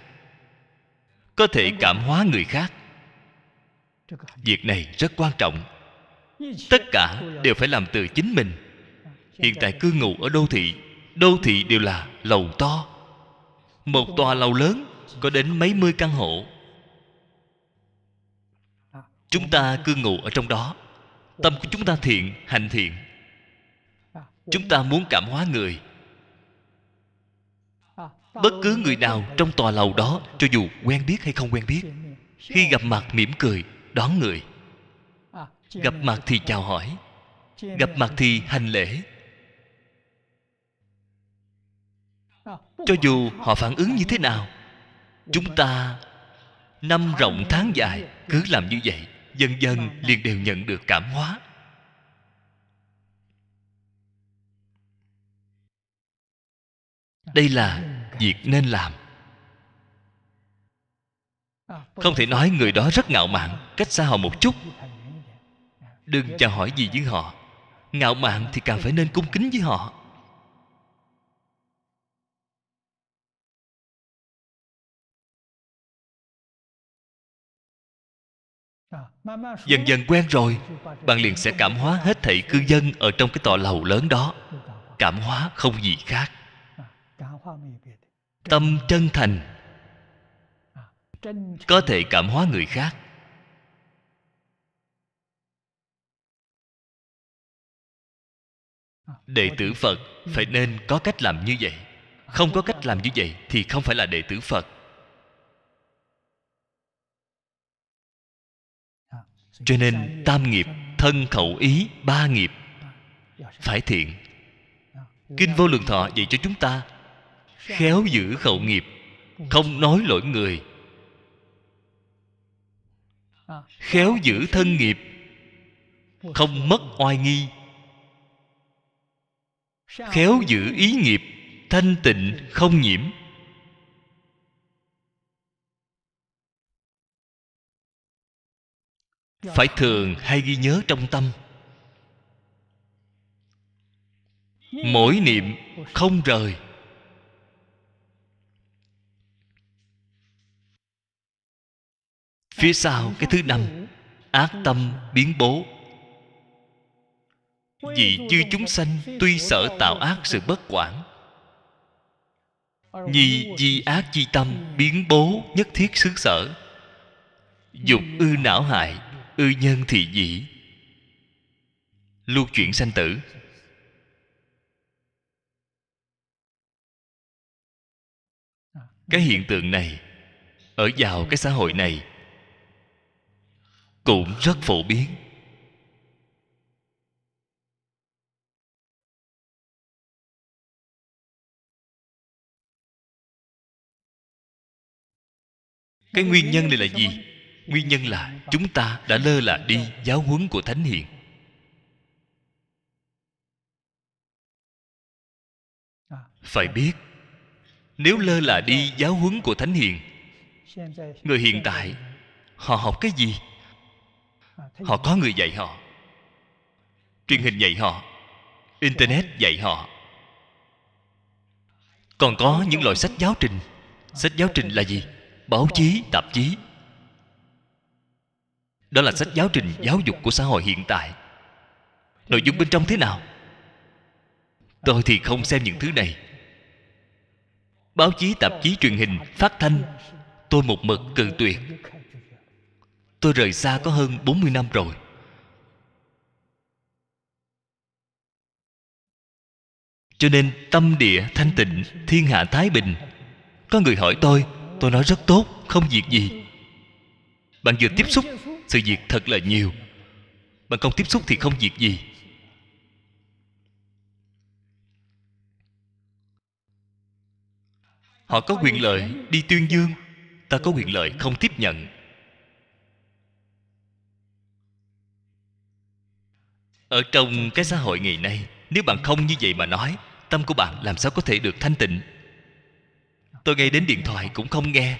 Speaker 1: có thể cảm hóa người khác việc này rất quan trọng tất cả đều phải làm từ chính mình hiện tại cư ngụ ở đô thị đô thị đều là lầu to một tòa lầu lớn có đến mấy mươi căn hộ chúng ta cư ngụ ở trong đó tâm của chúng ta thiện hành thiện chúng ta muốn cảm hóa người
Speaker 2: bất cứ người nào trong
Speaker 1: tòa lầu đó cho dù quen biết hay không quen biết khi gặp mặt mỉm cười đón người
Speaker 2: gặp mặt thì chào hỏi
Speaker 1: gặp mặt thì hành lễ
Speaker 2: cho dù họ
Speaker 1: phản ứng như thế nào chúng ta năm rộng tháng dài cứ làm như vậy dần dần vâng, vâng. liền đều nhận được cảm hóa đây là việc nên làm không thể nói người đó rất ngạo mạn cách xa họ một chút đừng chào hỏi gì với họ ngạo mạn thì càng phải nên cung kính với họ
Speaker 2: dần dần quen rồi bạn liền
Speaker 1: sẽ cảm hóa hết thảy cư dân ở trong cái tòa lầu lớn đó cảm hóa không gì khác tâm chân thành có thể cảm hóa người khác đệ tử phật phải nên có cách làm như vậy không có cách làm như vậy thì không phải là đệ tử phật cho nên tam nghiệp thân khẩu ý ba nghiệp phải thiện kinh vô lượng thọ dạy cho chúng ta khéo giữ khẩu nghiệp không nói lỗi người khéo giữ thân nghiệp không mất oai nghi
Speaker 2: khéo giữ ý
Speaker 1: nghiệp thanh tịnh không nhiễm Dạ. phải thường hay ghi nhớ trong tâm mỗi niệm không rời
Speaker 2: phía dạ, sau cái thứ năm
Speaker 1: ác tâm dạ. biến bố vì chư chúng sanh tuy sở tạo ác sự bất quản Nhi di ác chi tâm ừ. biến bố nhất thiết xứ sở Dục ừ. ư não hại ư nhân thị dĩ lưu chuyển sanh tử cái hiện tượng này ở vào cái xã hội này cũng rất phổ biến
Speaker 2: cái nguyên nhân này là gì nguyên
Speaker 1: nhân là chúng ta đã lơ là đi giáo huấn của thánh hiền phải biết nếu lơ là đi giáo huấn của thánh hiền người hiện tại họ học cái gì họ có người dạy họ truyền hình dạy họ internet dạy họ còn có những loại sách giáo trình sách giáo trình là gì báo chí tạp chí đó là sách giáo trình giáo dục của xã hội hiện tại nội dung bên trong thế nào tôi thì không xem những thứ này báo chí tạp chí truyền hình phát thanh tôi một mực cự tuyệt tôi rời xa có hơn 40 năm rồi cho nên tâm địa thanh tịnh thiên hạ thái bình có người hỏi tôi tôi nói rất tốt không việc gì bạn vừa tiếp xúc sự việc thật là nhiều bạn không tiếp xúc thì không việc gì họ có quyền lợi đi tuyên dương ta có quyền lợi không tiếp nhận ở trong cái xã hội ngày nay nếu bạn không như vậy mà nói tâm của bạn làm sao có thể được thanh tịnh tôi nghe đến điện thoại cũng không nghe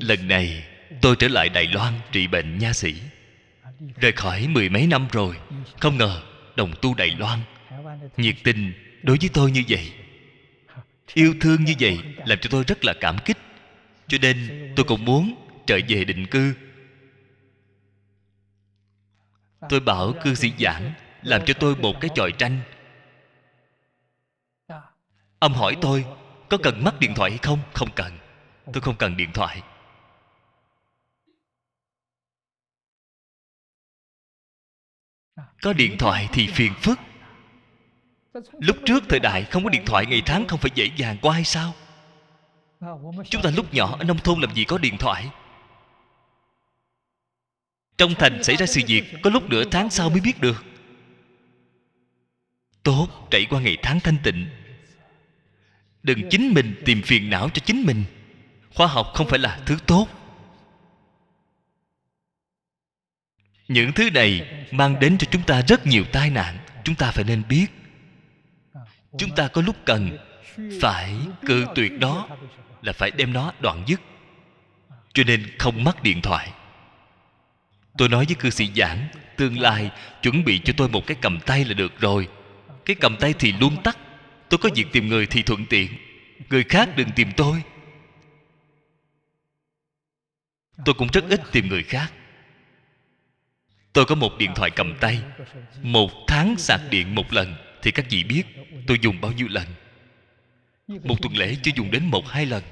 Speaker 1: lần này tôi trở lại đài loan trị bệnh nha sĩ rời khỏi mười mấy năm rồi không ngờ đồng tu đài loan nhiệt tình đối với tôi như vậy yêu thương như vậy làm cho tôi rất là cảm kích cho nên tôi cũng muốn trở về định cư tôi bảo cư sĩ giảng làm cho tôi một cái chòi tranh ông hỏi tôi có cần mắc điện thoại hay không không cần tôi không cần điện thoại có điện thoại thì phiền phức lúc trước thời đại không có điện thoại ngày tháng không phải dễ dàng qua hay sao chúng ta lúc nhỏ ở nông thôn làm gì có điện thoại trong thành xảy ra sự việc có lúc nửa tháng sau mới biết được tốt trải qua ngày tháng thanh tịnh đừng chính mình tìm phiền não cho chính mình khoa học không phải là thứ tốt những thứ này mang đến cho chúng ta rất nhiều tai nạn chúng ta phải nên biết chúng ta có lúc cần phải cự tuyệt đó là phải đem nó đoạn dứt cho nên không mắc điện thoại tôi nói với cư sĩ giảng tương lai chuẩn bị cho tôi một cái cầm tay là được rồi cái cầm tay thì luôn tắt tôi có việc tìm người thì thuận tiện người khác đừng tìm tôi tôi cũng rất ít tìm người khác tôi có một điện thoại cầm tay một tháng sạc điện một lần thì các vị biết tôi dùng bao nhiêu lần một tuần lễ chỉ dùng đến một hai lần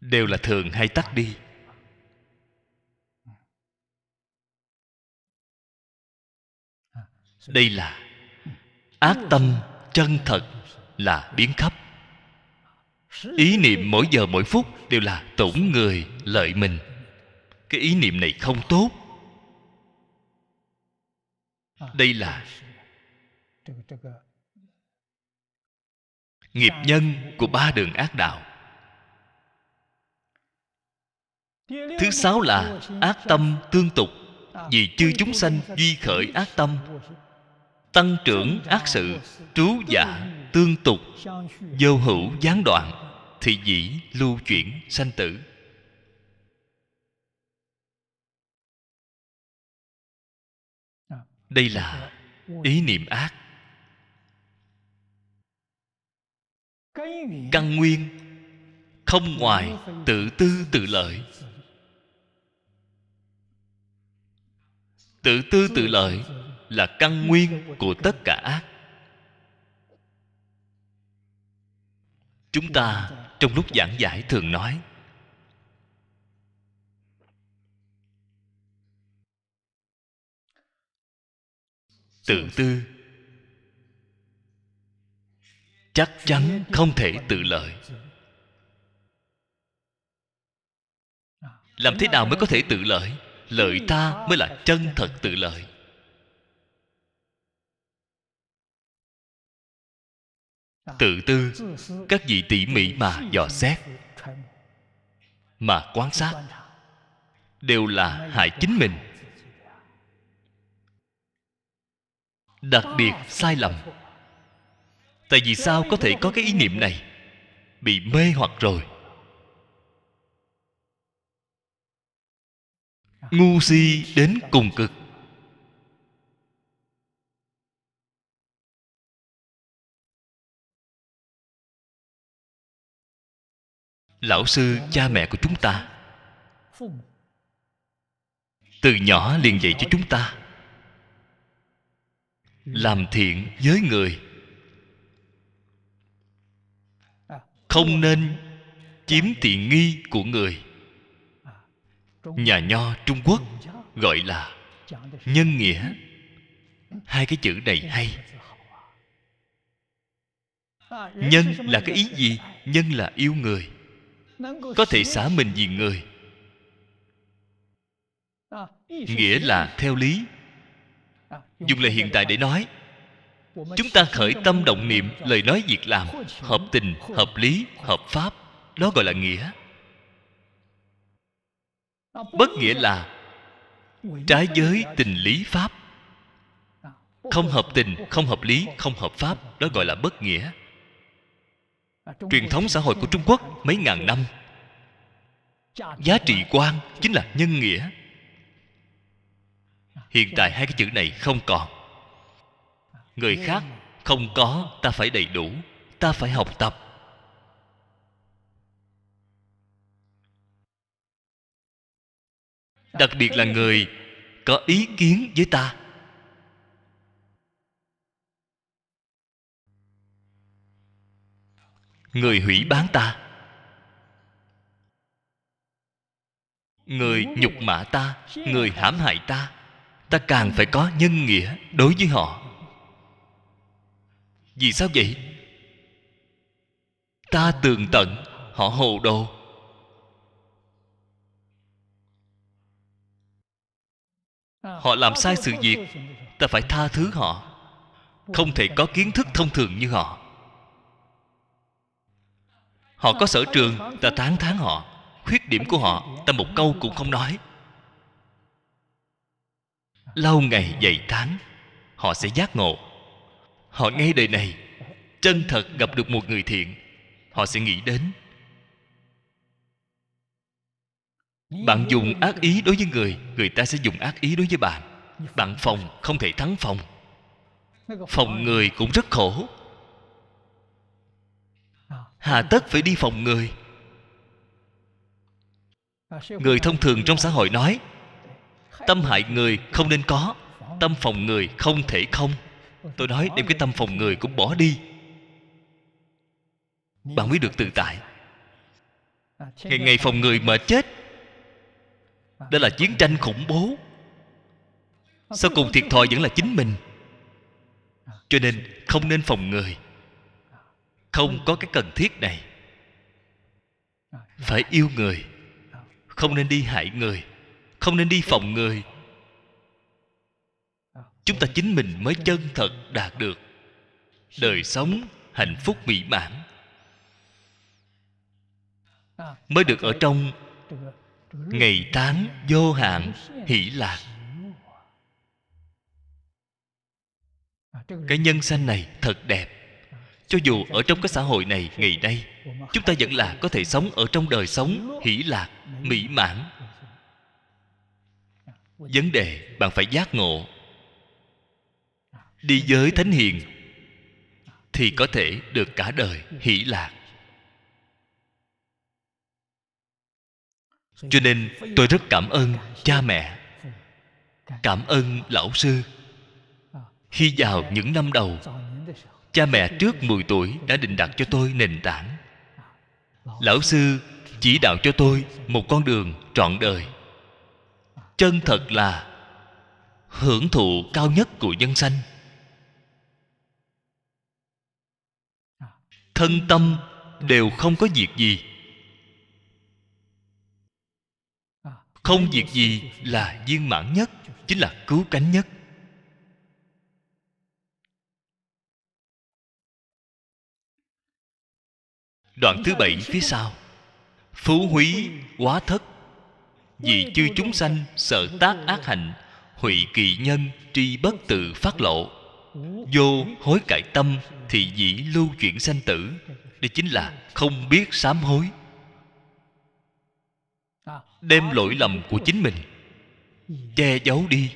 Speaker 1: đều là thường hay tắt đi đây là ác tâm chân thật là biến khắp ý niệm mỗi giờ mỗi phút đều là tổn người lợi mình cái ý niệm này không tốt đây là nghiệp nhân của ba đường ác đạo
Speaker 2: thứ sáu là ác tâm tương tục vì chư chúng sanh duy
Speaker 1: khởi ác tâm tăng trưởng ác sự trú giả tương tục vô hữu gián đoạn thì dĩ lưu chuyển sanh tử
Speaker 2: đây là
Speaker 1: ý niệm ác căn nguyên không ngoài tự tư tự lợi tự tư tự lợi là căn nguyên của tất cả ác chúng ta trong lúc giảng giải thường nói tự tư chắc chắn không thể tự lợi làm thế nào mới có thể tự lợi lợi ta mới là chân thật tự lợi tự tư các vị tỉ mỉ mà dò xét mà quan sát đều là hại chính mình đặc biệt sai lầm tại vì sao có thể có cái ý niệm này bị mê hoặc rồi ngu si đến cùng cực
Speaker 2: lão sư cha mẹ của chúng ta
Speaker 1: từ nhỏ liền dạy cho chúng ta làm thiện với người không nên chiếm tiện nghi của người nhà nho trung quốc
Speaker 2: gọi là nhân nghĩa
Speaker 1: hai cái chữ này hay
Speaker 2: nhân là cái ý
Speaker 1: gì nhân là yêu người có thể xả mình vì người
Speaker 2: nghĩa là
Speaker 1: theo lý dùng lời hiện tại để nói chúng ta khởi tâm động niệm lời nói việc làm hợp tình hợp lý hợp pháp đó gọi là nghĩa bất nghĩa là trái với tình lý pháp không hợp tình không hợp lý không hợp pháp đó gọi là bất nghĩa truyền thống xã hội của trung quốc mấy ngàn năm giá trị quan chính là nhân nghĩa hiện tại hai cái chữ này không còn người khác không có ta phải đầy đủ ta phải học tập đặc biệt là người có ý kiến với ta người hủy bán ta người nhục mạ ta người hãm hại ta ta càng phải có nhân nghĩa đối với họ vì sao vậy ta tường tận họ hồ đồ
Speaker 2: họ làm sai sự việc
Speaker 1: ta phải tha thứ họ không thể có kiến thức thông thường như họ Họ có sở trường Ta tán thán họ Khuyết điểm của họ Ta một câu cũng không nói Lâu ngày dày tháng Họ sẽ giác ngộ Họ ngay đời này Chân thật gặp được một người thiện Họ sẽ nghĩ đến Bạn dùng ác ý đối với người Người ta sẽ dùng ác ý đối với bạn Bạn phòng không thể thắng phòng Phòng người cũng rất khổ hà tất phải đi phòng người người thông thường trong xã hội nói tâm hại người không nên có tâm phòng người không thể không tôi nói đem cái tâm phòng người cũng bỏ đi bạn mới được tự tại ngày ngày phòng người mà chết đó là chiến tranh khủng bố sau cùng thiệt thòi vẫn là chính mình cho nên không nên phòng người không có cái cần thiết này phải yêu người không nên đi hại người không nên đi phòng người chúng ta chính mình mới chân thật đạt được đời sống hạnh phúc mỹ mãn
Speaker 2: mới được ở trong ngày tháng
Speaker 1: vô hạn hỷ lạc cái nhân sanh này thật đẹp cho dù ở trong cái xã hội này ngày nay chúng ta vẫn là có thể sống ở trong đời sống hỷ lạc mỹ mãn vấn đề bạn phải giác ngộ đi giới thánh hiền thì có thể được cả đời hỷ lạc cho nên tôi rất cảm ơn cha mẹ cảm ơn lão sư khi vào những năm đầu cha mẹ trước 10 tuổi đã định đặt cho tôi nền tảng lão sư chỉ đạo cho tôi một con đường trọn đời chân thật là hưởng thụ cao nhất của nhân sanh thân tâm đều không có việc gì không việc gì là viên mãn nhất chính là cứu cánh nhất đoạn thứ bảy phía sau phú húy quá thất vì chư chúng sanh sợ tác ác hạnh hủy kỳ nhân tri bất tự phát lộ vô hối cải tâm thì dĩ lưu chuyển sanh tử đây chính là không biết sám hối đem lỗi lầm của chính mình che giấu đi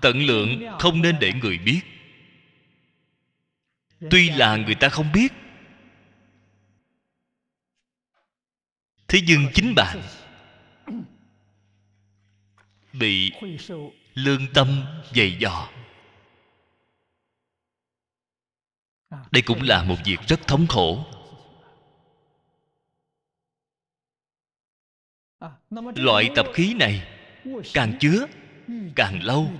Speaker 1: tận lượng không nên để người biết tuy là người ta không biết thế nhưng chính bạn bị lương tâm dày dò đây cũng là một việc rất thống khổ loại tập khí này càng chứa càng lâu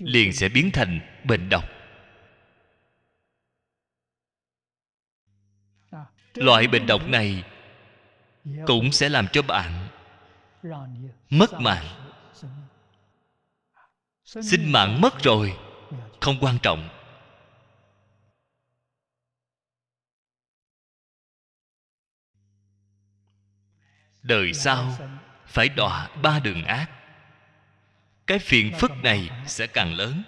Speaker 1: liền sẽ biến thành bệnh độc
Speaker 2: loại bệnh độc này
Speaker 1: cũng sẽ làm cho bạn mất mạng sinh mạng mất rồi không quan trọng đời sau phải đọa ba đường ác cái phiền phức này sẽ càng lớn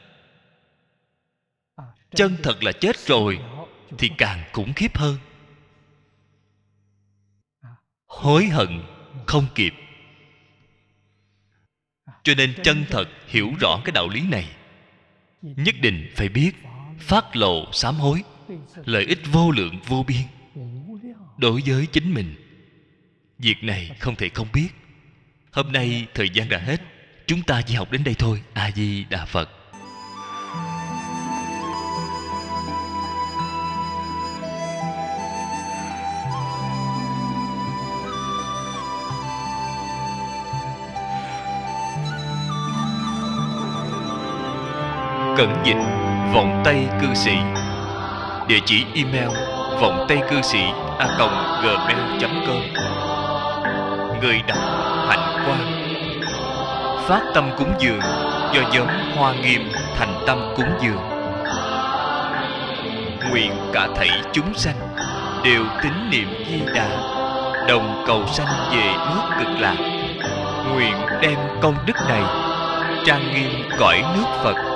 Speaker 1: chân thật là chết rồi thì càng khủng khiếp hơn hối hận không kịp cho nên chân thật hiểu rõ cái đạo lý này nhất định phải biết phát lộ sám hối lợi ích vô lượng vô biên đối với chính mình việc này không thể không biết hôm nay thời gian đã hết chúng ta chỉ học đến đây thôi a di đà phật Cẩn dịch Vòng tay cư sĩ Địa chỉ email Vòng tay cư sĩ a gmail.com Người đọc Hạnh quan Phát tâm cúng dường Do nhóm Hoa Nghiêm Thành tâm cúng dường Nguyện cả thảy chúng sanh Đều tín niệm di đà Đồng cầu sanh về nước cực lạc Nguyện đem công đức này Trang nghiêm cõi nước Phật